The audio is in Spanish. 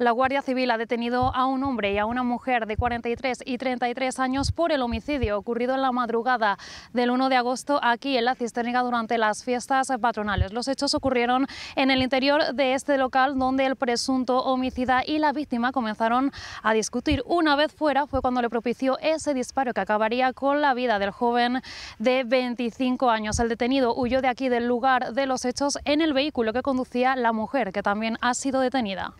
La Guardia Civil ha detenido a un hombre y a una mujer de 43 y 33 años por el homicidio ocurrido en la madrugada del 1 de agosto aquí en la Cisterna durante las fiestas patronales. Los hechos ocurrieron en el interior de este local donde el presunto homicida y la víctima comenzaron a discutir. Una vez fuera fue cuando le propició ese disparo que acabaría con la vida del joven de 25 años. El detenido huyó de aquí del lugar de los hechos en el vehículo que conducía la mujer, que también ha sido detenida.